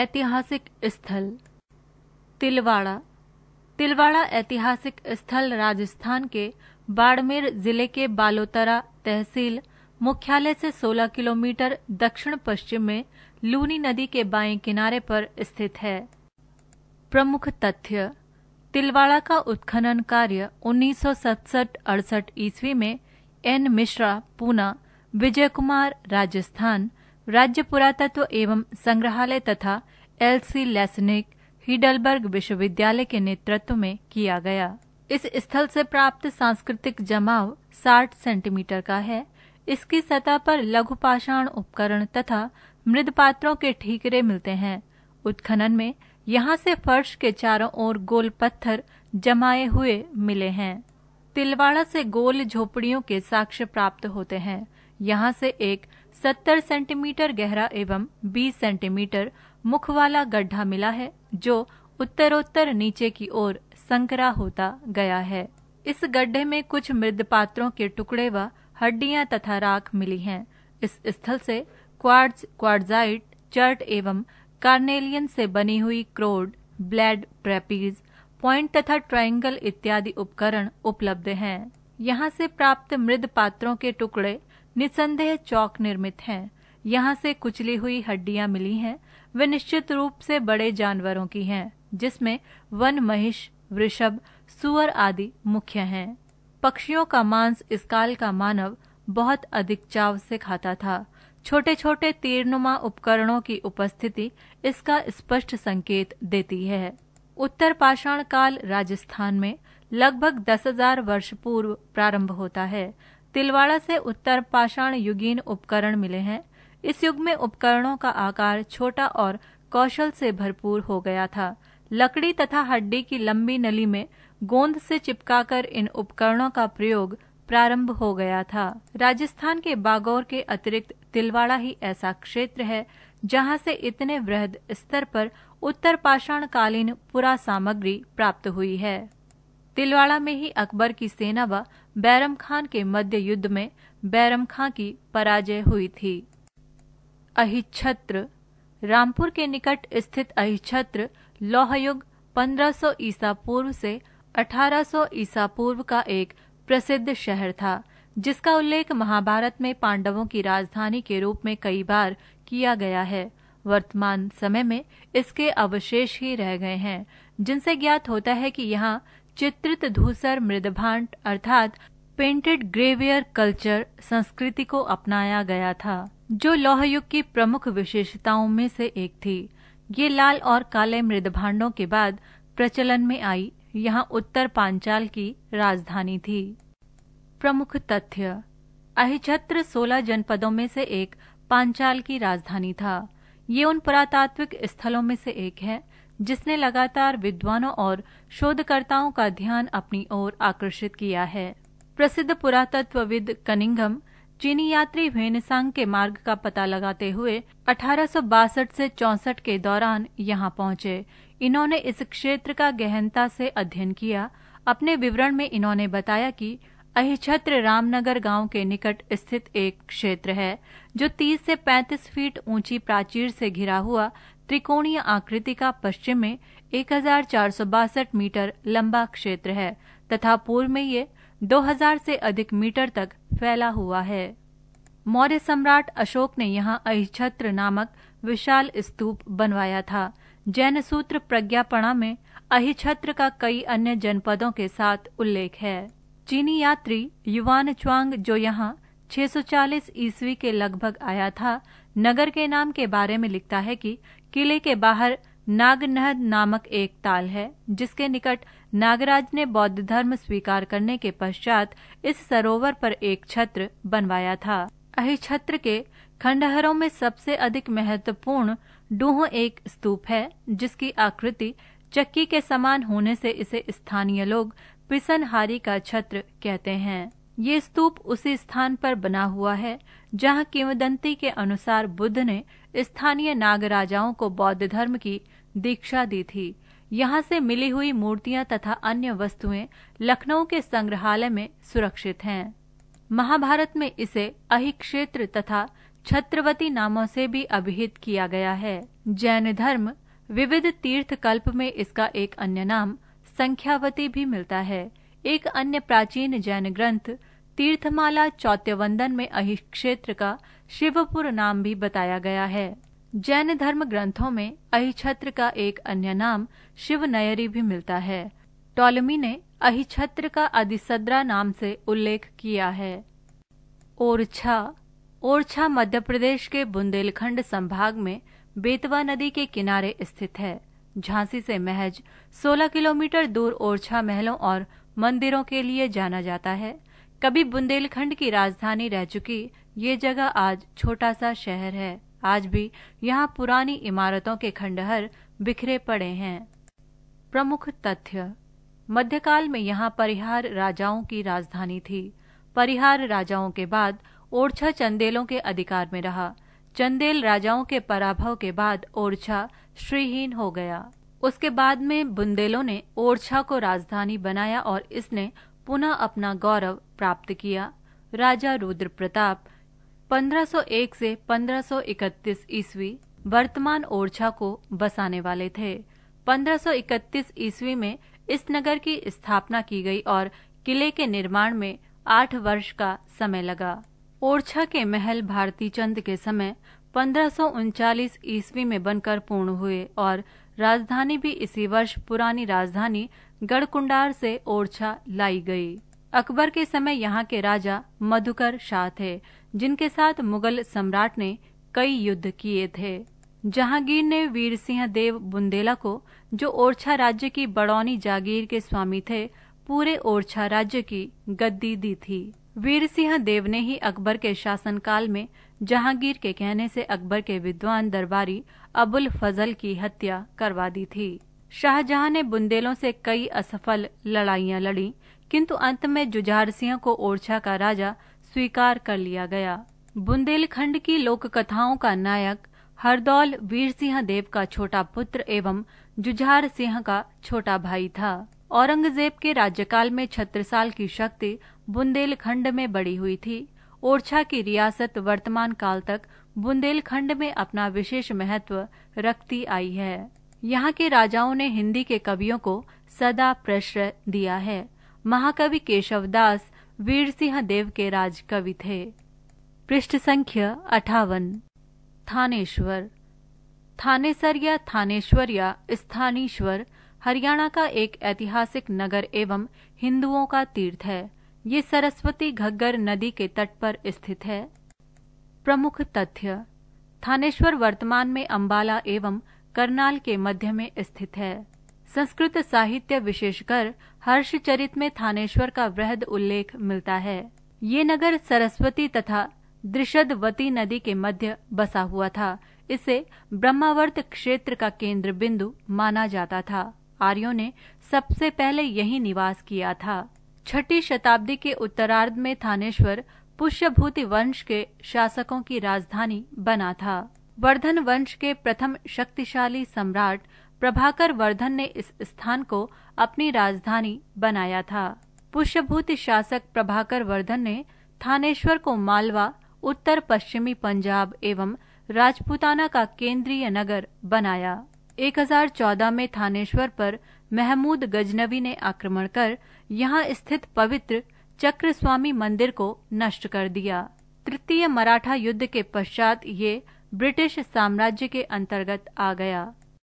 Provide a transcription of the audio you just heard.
ऐतिहासिक स्थल तिलवाड़ा तिलवाड़ा ऐतिहासिक स्थल राजस्थान के बाड़मेर जिले के बालोतरा तहसील मुख्यालय से 16 किलोमीटर दक्षिण पश्चिम में लूनी नदी के बाएं किनारे पर स्थित है प्रमुख तथ्य तिलवाड़ा का उत्खनन कार्य 1967-68 ईस्वी में एन मिश्रा पूना विजय कुमार राजस्थान राज्य पुरातत्व एवं संग्रहालय तथा एल सी लेसनिक हिडलबर्ग विश्वविद्यालय के नेतृत्व में किया गया इस स्थल से प्राप्त सांस्कृतिक जमाव 60 सेंटीमीटर का है इसकी सतह पर लघु पाषाण उपकरण तथा मृद पात्रों के ठीकरे मिलते हैं उत्खनन में यहाँ से फर्श के चारों ओर गोल पत्थर जमाए हुए मिले हैं तिलवाड़ा से गोल झोपड़ियों के साक्ष्य प्राप्त होते हैं यहाँ से एक सत्तर सेंटीमीटर गहरा एवं बीस सेंटीमीटर मुख वाला गड्ढा मिला है जो उत्तरोत्तर नीचे की ओर संकरा होता गया है इस गड्ढे में कुछ मृद पात्रों के टुकड़े व हड्डियां तथा राख मिली हैं। इस स्थल से क्वार्ट्ज क्वार्टजाइट चर्ट एवं कार्नेलियन से बनी हुई क्रोड ब्लैड ट्रेपीज पॉइंट तथा ट्रायंगल इत्यादि उपकरण उपलब्ध हैं। यहाँ से प्राप्त मृद पात्रों के टुकड़े निसंदेह चौक निर्मित हैं यहाँ से कुचली हुई हड्डियां मिली हैं वे निश्चित रूप से बड़े जानवरों की हैं जिसमें वन महिष वृषभ सुअर आदि मुख्य हैं पक्षियों का मांस इस काल का मानव बहुत अधिक चाव से खाता था छोटे छोटे तीर्णुमा उपकरणों की उपस्थिति इसका स्पष्ट संकेत देती है उत्तर पाषाण काल राजस्थान में लगभग दस हजार वर्ष पूर्व प्रारंभ होता है तिलवाड़ा से उत्तर पाषाण युगीन उपकरण मिले हैं इस युग में उपकरणों का आकार छोटा और कौशल से भरपूर हो गया था लकड़ी तथा हड्डी की लंबी नली में गोंद से चिपकाकर इन उपकरणों का प्रयोग प्रारंभ हो गया था राजस्थान के बागौर के अतिरिक्त तिलवाड़ा ही ऐसा क्षेत्र है जहां से इतने वृहद स्तर पर उत्तर पाषाण कालीन पुरा सामग्री प्राप्त हुई है तिलवाड़ा में ही अकबर की सेना व बैरम खान के मध्य युद्ध में बैरम खां की पराजय हुई थी अहिछत्र रामपुर के निकट स्थित अहिछत्र लौहयुग 1500 ईसा पूर्व से 1800 ईसा पूर्व का एक प्रसिद्ध शहर था जिसका उल्लेख महाभारत में पांडवों की राजधानी के रूप में कई बार किया गया है वर्तमान समय में इसके अवशेष ही रह गए हैं जिनसे ज्ञात होता है कि यहाँ चित्रित धूसर मृदभांड अर्थात पेंटेड ग्रेवियर कल्चर संस्कृति को अपनाया गया था जो लौहयुग की प्रमुख विशेषताओं में से एक थी ये लाल और काले मृदभांडों के बाद प्रचलन में आई यहाँ उत्तर पांचाल की राजधानी थी प्रमुख तथ्य अहिछत्र 16 जनपदों में से एक पांचाल की राजधानी था ये उन पुरातात्विक स्थलों में से एक है जिसने लगातार विद्वानों और शोधकर्ताओं का ध्यान अपनी ओर आकर्षित किया है प्रसिद्ध पुरातत्वविद कनिंगम चीनी यात्री वेनसांग के मार्ग का पता लगाते हुए अठारह से चौसठ के दौरान यहाँ पहुँचे इन्होंने इस क्षेत्र का गहनता से अध्ययन किया अपने विवरण में इन्होंने बताया कि अहिछत्र रामनगर गांव के निकट स्थित एक क्षेत्र है जो 30 से 35 फीट ऊंची प्राचीर से घिरा हुआ त्रिकोणीय आकृति का पश्चिम में एक मीटर लंबा क्षेत्र है तथा पूर्व में ये 2000 से अधिक मीटर तक फैला हुआ है मौर्य सम्राट अशोक ने यहाँ अहिछत्र नामक विशाल स्तूप बनवाया था जैन सूत्र प्रज्ञापणा में अहिछत्र का कई अन्य जनपदों के साथ उल्लेख है चीनी यात्री युवान च्वांग जो यहाँ 640 ईस्वी के लगभग आया था नगर के नाम के बारे में लिखता है कि किले के बाहर नागनहद नामक एक ताल है जिसके निकट नागराज ने बौद्ध धर्म स्वीकार करने के पश्चात इस सरोवर पर एक छत्र बनवाया था छत्र के खंडहरों में सबसे अधिक महत्वपूर्ण डूह एक स्तूप है जिसकी आकृति चक्की के समान होने से इसे स्थानीय लोग पिसनहारी का छत्र कहते हैं ये स्तूप उसी स्थान पर बना हुआ है जहां किंवदंती के अनुसार बुद्ध ने स्थानीय नाग राजाओं को बौद्ध धर्म की दीक्षा दी थी यहाँ से मिली हुई मूर्तियां तथा अन्य वस्तुएं लखनऊ के संग्रहालय में सुरक्षित हैं महाभारत में इसे अहिक्षेत्र तथा छत्रवती नामों से भी अभिहित किया गया है जैन धर्म विविध तीर्थ कल्प में इसका एक अन्य नाम संख्यावती भी मिलता है एक अन्य प्राचीन जैन ग्रंथ तीर्थमाला चौत्यवंदन में अहि क्षेत्र का शिवपुर नाम भी बताया गया है जैन धर्म ग्रंथों में अहिछत्र का एक अन्य नाम शिव नयरी भी मिलता है टॉलमी ने अहिछत्र का अधिसद्रा नाम से उल्लेख किया है ओरछा ओरछा मध्य प्रदेश के बुंदेलखंड संभाग में बेतवा नदी के किनारे स्थित है झांसी से महज 16 किलोमीटर दूर ओरछा महलों और मंदिरों के लिए जाना जाता है कभी बुंदेलखंड की राजधानी रह चुकी ये जगह आज छोटा सा शहर है आज भी यहाँ पुरानी इमारतों के खंडहर बिखरे पड़े हैं प्रमुख तथ्य मध्यकाल में यहाँ परिहार राजाओं की राजधानी थी परिहार राजाओं के बाद ओरछा चंदेलों के अधिकार में रहा चंदेल राजाओं के पराभव के बाद ओरछा श्रीहीन हो गया उसके बाद में बुंदेलों ने ओरछा को राजधानी बनाया और इसने पुनः अपना गौरव प्राप्त किया राजा रुद्र प्रताप 1501 से 1531 ईस्वी वर्तमान ओरछा को बसाने वाले थे 1531 ईस्वी में इस नगर की स्थापना की गई और किले के निर्माण में आठ वर्ष का समय लगा ओरछा के महल भारती चंद के समय पंद्रह ईस्वी में बनकर पूर्ण हुए और राजधानी भी इसी वर्ष पुरानी राजधानी गढ़कुंडार से ओरछा लाई गई अकबर के समय यहाँ के राजा मधुकर शाह थे जिनके साथ मुगल सम्राट ने कई युद्ध किए थे जहांगीर ने वीर सिंह देव बुंदेला को जो ओरछा राज्य की बड़ौनी जागीर के स्वामी थे पूरे ओरछा राज्य की गद्दी दी थी वीर सिंह देव ने ही अकबर के शासनकाल में जहांगीर के कहने से अकबर के विद्वान दरबारी अबुल फजल की हत्या करवा दी थी शाहजहां ने बुंदेलों से कई असफल लड़ाइयां लड़ी किंतु अंत में जुझार सिंह को ओरछा का राजा स्वीकार कर लिया गया बुंदेलखंड की लोक कथाओं का नायक हरदौल वीर सिंह देव का छोटा पुत्र एवं जुझार सिंह का छोटा भाई था औरंगजेब के राज्यकाल में छत्रसाल की शक्ति बुंदेलखंड में बड़ी हुई थी ओरछा की रियासत वर्तमान काल तक बुंदेलखंड में अपना विशेष महत्व रखती आई है यहाँ के राजाओं ने हिंदी के कवियों को सदा प्रश्र दिया है महाकवि केशवदास वीर सिंह देव के राज कवि थे पृष्ठ संख्या अठावन थानेश्वर थानेसर या थानेश्वर या स्थानीश्वर हरियाणा का एक ऐतिहासिक नगर एवं हिंदुओं का तीर्थ है ये सरस्वती घग्गर नदी के तट पर स्थित है प्रमुख तथ्य थानेश्वर वर्तमान में अंबाला एवं करनाल के मध्य में स्थित है संस्कृत साहित्य विशेषकर हर्षचरित में थानेश्वर का वृहद उल्लेख मिलता है ये नगर सरस्वती तथा दृषदवती नदी के मध्य बसा हुआ था इसे ब्रह्मावर्त क्षेत्र का केंद्र बिंदु माना जाता था आर्यों ने सबसे पहले यही निवास किया था छठी शताब्दी के उत्तरार्ध में थानेश्वर पुष्यभूति वंश के शासकों की राजधानी बना था वर्धन वंश के प्रथम शक्तिशाली सम्राट प्रभाकर वर्धन ने इस स्थान को अपनी राजधानी बनाया था पुष्यभूति शासक प्रभाकर वर्धन ने थानेश्वर को मालवा उत्तर पश्चिमी पंजाब एवं राजपूताना का केंद्रीय नगर बनाया 1014 में थानेश्वर पर महमूद गजनवी ने आक्रमण कर यहाँ स्थित पवित्र चक्र स्वामी मंदिर को नष्ट कर दिया तृतीय मराठा युद्ध के पश्चात ये ब्रिटिश साम्राज्य के अंतर्गत आ गया